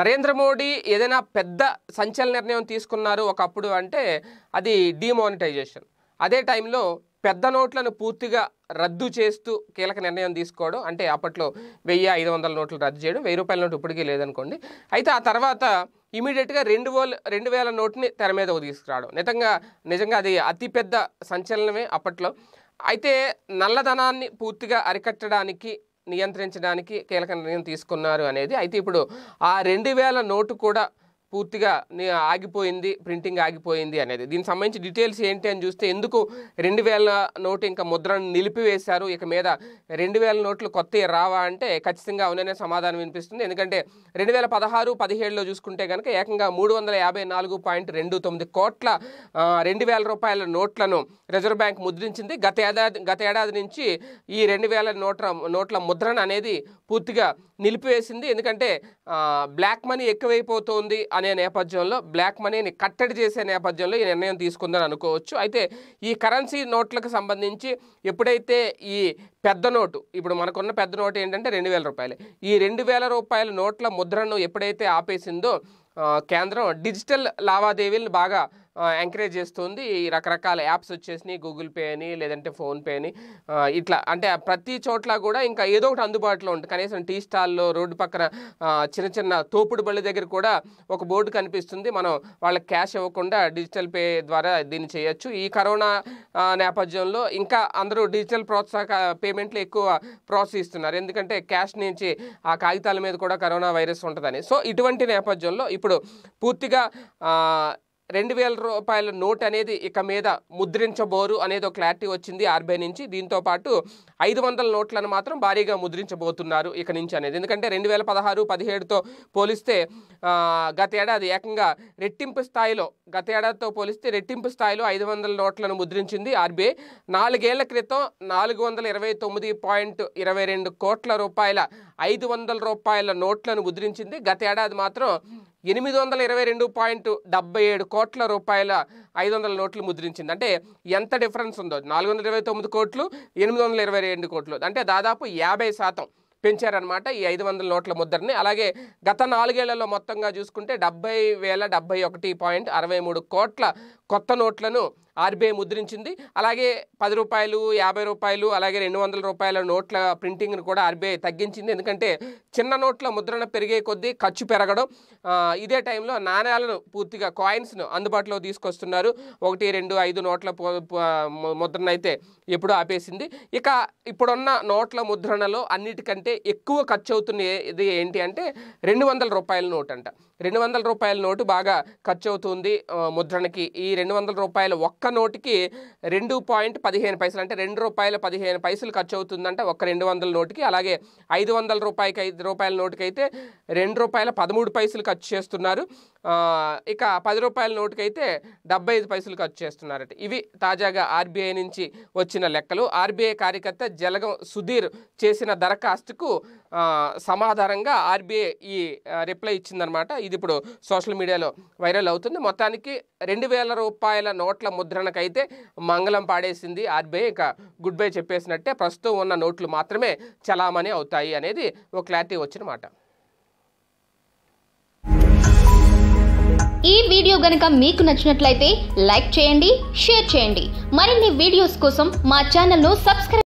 నరేంద్ర మోడీ ఏదైనా పెద్ద సంచల నిర్ణయం తీసుకున్నారు ఒకప్పుడు అంటే అది డిమానిటైజేషన్ అదే టైంలో పెద్ద నోట్లను పూర్తిగా రద్దు చేస్తూ కీలక నిర్ణయం తీసుకోవడం అంటే అప్పట్లో వెయ్యి ఐదు వందల నోట్లు రద్దు చేయడం వెయ్యి రూపాయల నోటు ఇప్పటికీ లేదనుకోండి అయితే ఆ తర్వాత ఇమీడియట్గా రెండు వేల రెండు వేల నోటుని తెర మీదకు తీసుకురావడం నిజంగా నిజంగా అది అతిపెద్ద సంచలనమే అప్పట్లో అయితే నల్లధనాన్ని పూర్తిగా అరికట్టడానికి నియంత్రించడానికి కీలక నిర్ణయం తీసుకున్నారు అనేది అయితే ఇప్పుడు ఆ రెండు వేల నోటు కూడా పూర్తిగా ఆగిపోయింది ప్రింటింగ్ ఆగిపోయింది అనేది దీనికి సంబంధించి డీటెయిల్స్ ఏంటి అని చూస్తే ఎందుకు రెండు వేల నోటు ఇంకా ముద్రను నిలిపివేశారు ఇక మీద రెండు వేల నోట్లు కొత్త రావా అంటే ఖచ్చితంగా అవుననే సమాధానం వినిపిస్తుంది ఎందుకంటే రెండు వేల పదహారు పదిహేడులో చూసుకుంటే కనుక ఏకంగా మూడు వందల యాభై నాలుగు పాయింట్ రెండు తొమ్మిది కోట్ల రెండు వేల రూపాయల నోట్లను రిజర్వ్ బ్యాంక్ ముద్రించింది గత ఏడాది గత ఏడాది నుంచి ఈ రెండు వేల నోట్ల నోట్ల ముద్రణ అనేది పూర్తిగా నిలిపివేసింది ఎందుకంటే బ్లాక్ మనీ ఎక్కువైపోతుంది అనే నేపథ్యంలో బ్లాక్ మనీని కట్టడి చేసే నేపథ్యంలో ఈ నిర్ణయం తీసుకుందని అనుకోవచ్చు అయితే ఈ కరెన్సీ నోట్లకు సంబంధించి ఎప్పుడైతే ఈ పెద్ద నోటు ఇప్పుడు మనకున్న పెద్ద నోటు ఏంటంటే రెండు వేల రూపాయలు ఈ రెండు వేల రూపాయల నోట్ల ముద్రను ఎప్పుడైతే ఆపేసిందో కేంద్రం డిజిటల్ లావాదేవీలను బాగా ఎంకరేజ్ చేస్తుంది ఈ రకరకాల యాప్స్ వచ్చేసినాయి గూగుల్ పే అని లేదంటే ఫోన్పే అని ఇట్లా అంటే ప్రతి చోట్ల కూడా ఇంకా ఏదో ఒకటి అందుబాటులో ఉంటుంది కనీసం టీ స్టాల్లో రోడ్డు పక్కన చిన్న చిన్న తోపుడు బళ్ళ దగ్గర కూడా ఒక బోర్డు కనిపిస్తుంది మనం వాళ్ళకి క్యాష్ ఇవ్వకుండా డిజిటల్ పే ద్వారా దీన్ని చేయొచ్చు ఈ కరోనా నేపథ్యంలో ఇంకా అందరూ డిజిటల్ ప్రోత్సాహక పేమెంట్లు ఎక్కువ ప్రోత్సహిస్తున్నారు ఎందుకంటే క్యాష్ నుంచి ఆ కాగితాల మీద కూడా కరోనా వైరస్ ఉంటుందని సో ఇటువంటి నేపథ్యంలో ఇప్పుడు పూర్తిగా రెండు వేల రూపాయల నోట్ అనేది ఇక మీద ముద్రించబోరు అనేది ఒక క్లారిటీ వచ్చింది ఆర్బీఐ నుంచి దీంతో పాటు ఐదు వందల నోట్లను మాత్రం భారీగా ముద్రించబోతున్నారు ఇక నుంచి అనేది ఎందుకంటే రెండు వేల పదహారు పదిహేడుతో పోలిస్తే గత ఏడాది ఏకంగా రెట్టింపు స్థాయిలో గత ఏడాదితో పోలిస్తే రెట్టింపు స్థాయిలో ఐదు వందల నోట్లను ముద్రించింది ఆర్బీఐ నాలుగేళ్ల క్రితం నాలుగు వందల ఇరవై తొమ్మిది పాయింట్ ఇరవై రెండు కోట్ల రూపాయల ఐదు వందల రూపాయల నోట్లను ముద్రించింది గత ఏడాది మాత్రం ఎనిమిది వందల ఇరవై రెండు పాయింట్ డెబ్బై ఏడు కోట్ల రూపాయల ఐదు వందల నోట్లు ముద్రించింది అంటే ఎంత డిఫరెన్స్ ఉందో నాలుగు వందల ఇరవై తొమ్మిది కోట్లు ఎనిమిది వందల ఇరవై రెండు కోట్లు అంటే దాదాపు యాభై శాతం పెంచారనమాట ఈ ఐదు వందల నోట్ల ముద్రని అలాగే గత నాలుగేళ్లలో మొత్తంగా చూసుకుంటే డెబ్బై వేల డెబ్బై ఒకటి పాయింట్ అరవై మూడు కోట్ల కొత్త నోట్లను ఆర్బీఐ ముద్రించింది అలాగే పది రూపాయలు యాభై రూపాయలు అలాగే రెండు వందల రూపాయల నోట్ల ప్రింటింగ్ను కూడా ఆర్బీఐ తగ్గించింది ఎందుకంటే చిన్న నోట్ల ముద్రణ పెరిగే కొద్దీ ఖర్చు పెరగడం ఇదే టైంలో నాణ్యాలను పూర్తిగా కాయిన్స్ను అందుబాటులో తీసుకొస్తున్నారు ఒకటి రెండు ఐదు నోట్ల ముద్రణ అయితే ఎప్పుడూ ఆపేసింది ఇక ఇప్పుడున్న నోట్ల ముద్రణలో అన్నిటికంటే ఎక్కువ ఖర్చు అవుతున్న ఇది ఏంటి అంటే రెండు వందల రూపాయల నోట్ అంట రెండు వందల రూపాయల నోటు బాగా ఖర్చు అవుతుంది ముద్రణకి ఈ రెండు వందల రూపాయల ఒక్క నోటుకి రెండు పాయింట్ పదిహేను పైసలు అంటే రెండు రూపాయల పదిహేను పైసలు ఖర్చు అవుతుందంటే ఒక్క రెండు వందల నోటుకి అలాగే ఐదు వందల రూపాయలకి ఐదు రూపాయల నోటుకైతే రెండు రూపాయల పదమూడు పైసలు ఖర్చు చేస్తున్నారు ఇక పది రూపాయల నోటుకైతే డెబ్బై ఐదు పైసలు ఖర్చు చేస్తున్నారట ఇవి తాజాగా ఆర్బీఐ నుంచి వచ్చిన లెక్కలు ఆర్బీఐ కార్యకర్త జలగం సుధీర్ చేసిన దరఖాస్తుకు సమాధానంగా ఆర్బీఐ ఈ రిప్లై ఇచ్చిందనమాట ఇది ఇది ఇప్పుడు సోషల్ మీడియాలో వైరల్ అవుతుంది మొత్తానికి రెండు వేల రూపాయల నోట్ల ముద్రణకైతే మంగళం పాడేసింది ఆర్బీఐ ఇక గుడ్ బై చెప్పేసినట్టే ప్రస్తుతం ఉన్న నోట్లు మాత్రమే చలామణి అవుతాయి అనేది ఒక క్లారిటీ వచ్చిన మాట ఈ వీడియో గనక మీకు నచ్చినట్లయితే లైక్ చేయండి షేర్ చేయండి మరిన్ని వీడియోస్ కోసం మా ఛానల్ను సబ్స్క్రైబ్